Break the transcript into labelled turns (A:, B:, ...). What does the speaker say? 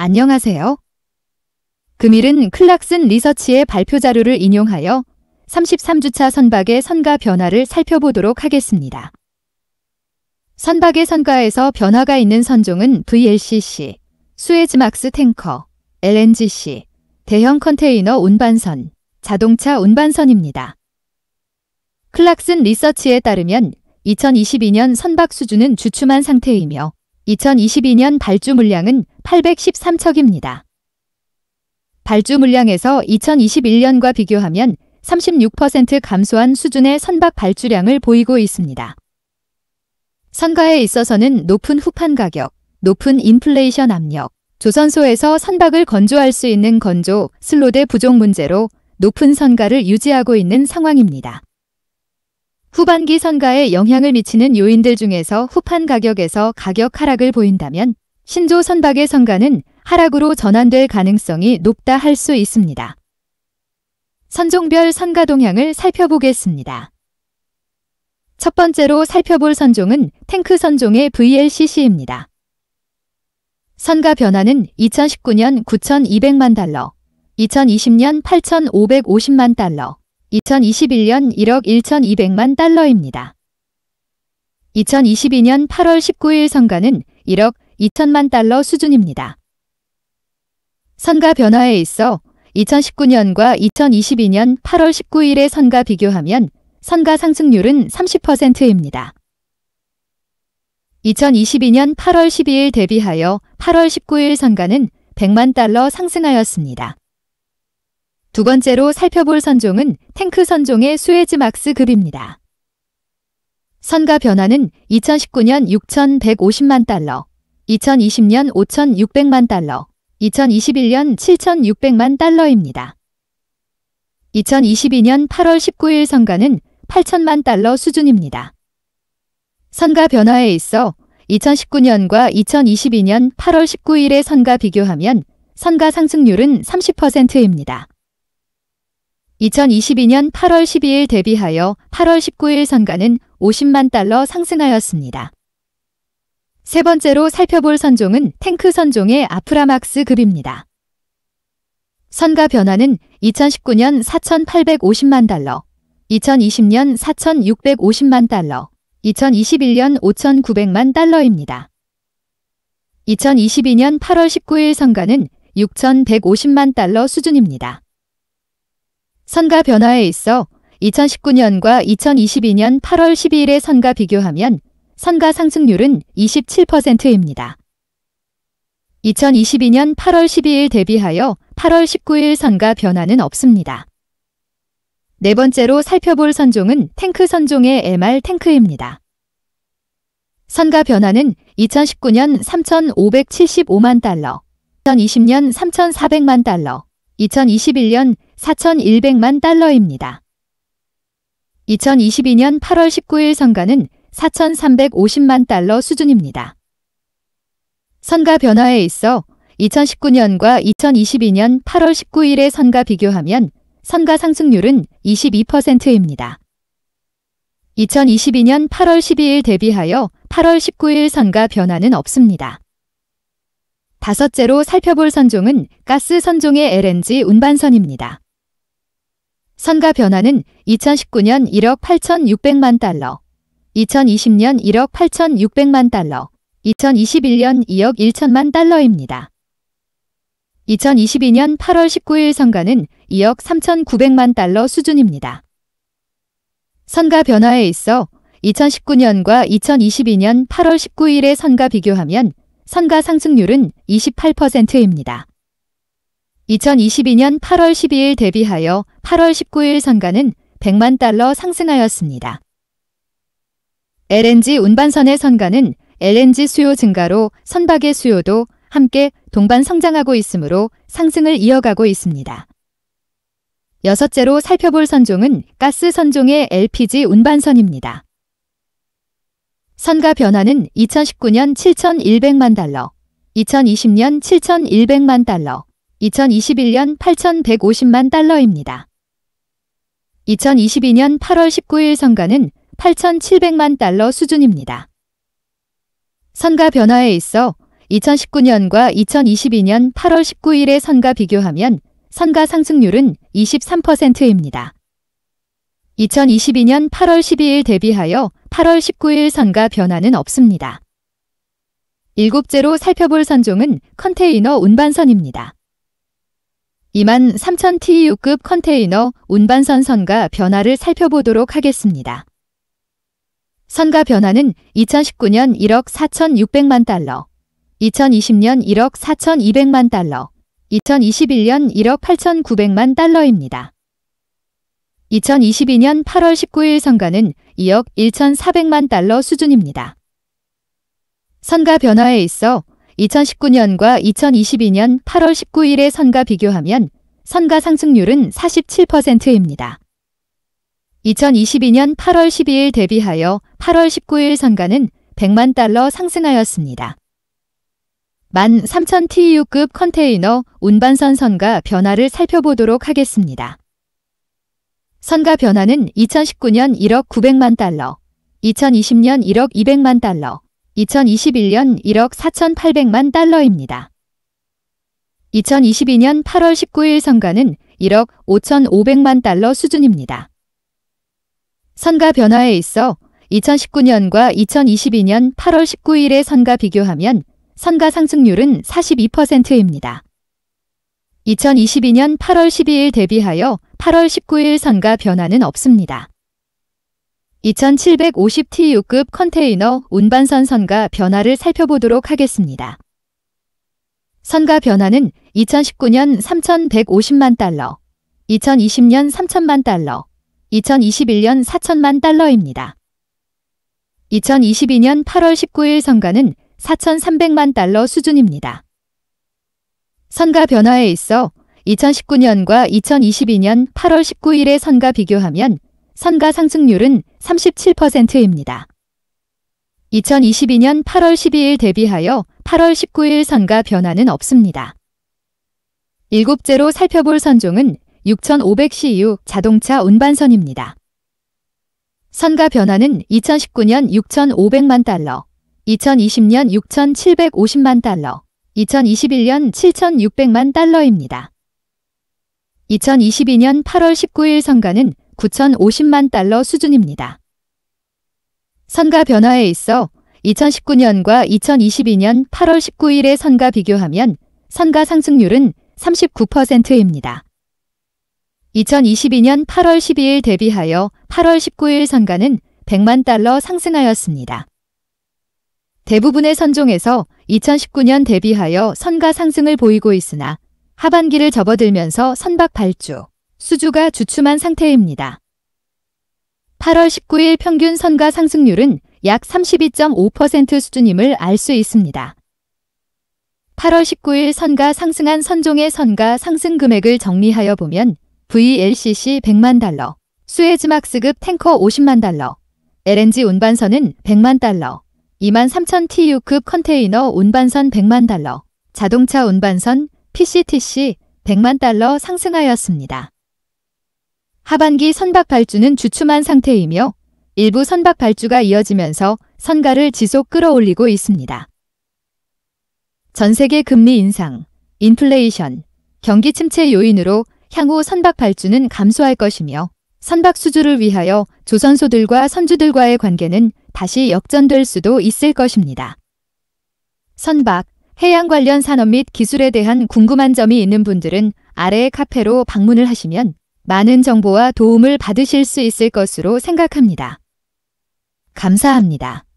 A: 안녕하세요. 금일은 클락슨 리서치의 발표 자료를 인용하여 33주차 선박의 선가 변화를 살펴보도록 하겠습니다. 선박의 선가에서 변화가 있는 선종은 VLCC, 수에즈막스 탱커, LNGC, 대형 컨테이너 운반선, 자동차 운반선입니다. 클락슨 리서치에 따르면 2022년 선박 수주는 주춤한 상태이며 2022년 발주 물량은 813척입니다. 발주 물량에서 2021년과 비교하면 36% 감소한 수준의 선박 발주량을 보이고 있습니다. 선가에 있어서는 높은 후판 가격, 높은 인플레이션 압력, 조선소에서 선박을 건조할 수 있는 건조, 슬로대 부족 문제로 높은 선가를 유지하고 있는 상황입니다. 후반기 선가에 영향을 미치는 요인들 중에서 후판 가격에서 가격 하락을 보인다면 신조 선박의 선가는 하락으로 전환될 가능성이 높다 할 수 있습니다. 선종별 선가 동향을 살펴보겠습니다. 첫 번째로 살펴볼 선종은 탱크 선종의 VLCC입니다. 선가 변화는 2019년 9,200만 달러, 2020년 8,550만 달러, 2021년 1억 1,200만 달러입니다. 2022년 8월 19일 선가는 1억 2천만 달러 수준입니다. 선가 변화에 있어 2019년과 2022년 8월 19일의 선가 비교하면 선가 상승률은 30%입니다. 2022년 8월 12일 대비하여 8월 19일 선가는 100만 달러 상승하였습니다. 두 번째로 살펴볼 선종은 탱크 선종의 스웨즈막스급입니다 선가 변화는 2019년 6,150만 달러, 2020년 5,600만 달러, 2021년 7,600만 달러입니다. 2022년 8월 19일 선가는 8천만 달러 수준입니다. 선가 변화에 있어 2019년과 2022년 8월 19일의 선가 비교하면 선가 상승률은 30%입니다. 2022년 8월 12일 대비하여 8월 19일 선가는 50만 달러 상승하였습니다. 세 번째로 살펴볼 선종은 탱크 선종의 아프라막스 급입니다. 선가 변화는 2019년 4,850만 달러, 2020년 4,650만 달러, 2021년 5,900만 달러입니다. 2022년 8월 19일 선가는 6,150만 달러 수준입니다. 선가 변화에 있어 2019년과 2022년 8월 12일의 선가 비교하면 선가 상승률은 27%입니다. 2022년 8월 12일 대비하여 8월 19일 선가 변화는 없습니다. 네 번째로 살펴볼 선종은 탱크 선종의 MR 탱크입니다. 선가 변화는 2019년 3,575만 달러, 2020년 3,400만 달러, 2021년 4,100만 달러입니다. 2022년 8월 19일 선가는 4,350만 달러 수준입니다. 선가 변화에 있어 2019년과 2022년 8월 19일의 선가 비교하면 선가 상승률은 22%입니다. 2022년 8월 12일 대비하여 8월 19일 선가 변화는 없습니다. 다섯째로 살펴볼 선종은 가스 선종의 LNG 운반선입니다. 선가 변화는 2019년 1억 8,600만 달러, 2020년 1억 8,600만 달러, 2021년 2억 1천만 달러입니다. 2022년 8월 19일 선가는 2억 3,900만 달러 수준입니다. 선가 변화에 있어 2019년과 2022년 8월 19일의 선가 비교하면 선가 상승률은 28%입니다. 2022년 8월 12일 대비하여 8월 19일 선가는 100만 달러 상승하였습니다. LNG 운반선의 선가는 LNG 수요 증가로 선박의 수요도 함께 동반 성장하고 있으므로 상승을 이어가고 있습니다. 여섯째로 살펴볼 선종은 가스 선종의 LPG 운반선입니다. 선가 변화는 2019년 7,100만 달러, 2020년 7,100만 달러, 2021년 8,150만 달러입니다. 2022년 8월 19일 선가는 8,700만 달러 수준입니다. 선가 변화에 있어 2019년과 2022년 8월 19일의 선가 비교하면 선가 상승률은 23%입니다. 2022년 8월 12일 대비하여 8월 19일 선가 변화는 없습니다. 일곱째로 살펴볼 선종은 컨테이너 운반선입니다. 2만 3천 TEU급 컨테이너 운반선 선가 변화를 살펴보도록 하겠습니다. 선가 변화는 2019년 1억 4,600만 달러, 2020년 1억 4,200만 달러, 2021년 1억 8,900만 달러입니다. 2022년 8월 19일 선가는 2억 1,400만 달러 수준입니다. 선가 변화에 있어 2019년과 2022년 8월 19일의 선가 비교하면 선가 상승률은 47%입니다. 2022년 8월 12일 대비하여 8월 19일 선가는 100만 달러 상승하였습니다. 13,000TEU급 컨테이너 운반선 선가 변화를 살펴보도록 하겠습니다. 선가 변화는 2019년 1억 900만 달러, 2020년 1억 200만 달러, 2021년 1억 4,800만 달러입니다. 2022년 8월 19일 선가는 1억 5,500만 달러 수준입니다. 선가 변화에 있어 2019년과 2022년 8월 19일의 선가 비교하면 선가 상승률은 42%입니다. 2022년 8월 12일 대비하여 8월 19일 선가 변화는 없습니다. 2750TU급 컨테이너 운반선 선가 변화를 살펴보도록 하겠습니다. 선가 변화는 2019년 3,150만 달러, 2020년 3천만 달러, 2021년 4천만 달러입니다. 2022년 8월 19일 선가는 4,300만 달러 수준입니다. 선가 변화에 있어 2019년과 2022년 8월 19일의 선가 비교하면 선가 상승률은 37%입니다. 2022년 8월 12일 대비하여 8월 19일 선가 변화는 없습니다. 일곱째로 살펴볼 선종은 6500CU 자동차 운반선입니다. 선가 변화는 2019년 6,500만 달러, 2020년 6,750만 달러, 2021년 7,600만 달러입니다. 2022년 8월 19일 선가는 9,050만 달러 수준입니다. 선가 변화에 있어 2019년과 2022년 8월 19일의 선가 비교하면 선가 상승률은 39%입니다. 2022년 8월 12일 대비하여 8월 19일 선가는 100만 달러 상승하였습니다. 대부분의 선종에서 2019년 대비하여 선가 상승을 보이고 있으나 하반기를 접어들면서 선박 발주, 수주가 주춤한 상태입니다. 8월 19일 평균 선가 상승률은 약 32.5% 수준임을 알 수 있습니다. 8월 19일 선가 상승한 선종의 선가 상승 금액을 정리하여 보면 VLCC 100만 달러, 수에즈막스급 탱커 50만 달러, LNG 운반선은 100만 달러, 23,000TU급 컨테이너 운반선 100만 달러, 자동차 운반선 PCTC 100만 달러 상승하였습니다. 하반기 선박 발주는 주춤한 상태이며 일부 선박 발주가 이어지면서 선가를 지속 끌어올리고 있습니다. 전 세계 금리 인상, 인플레이션, 경기 침체 요인으로 향후 선박 발주는 감소할 것이며 선박 수주를 위하여 조선소들과 선주들과의 관계는 다시 역전될 수도 있을 것입니다. 선박, 해양 관련 산업 및 기술에 대한 궁금한 점이 있는 분들은 아래의 카페로 방문을 하시면 많은 정보와 도움을 받으실 수 있을 것으로 생각합니다. 감사합니다.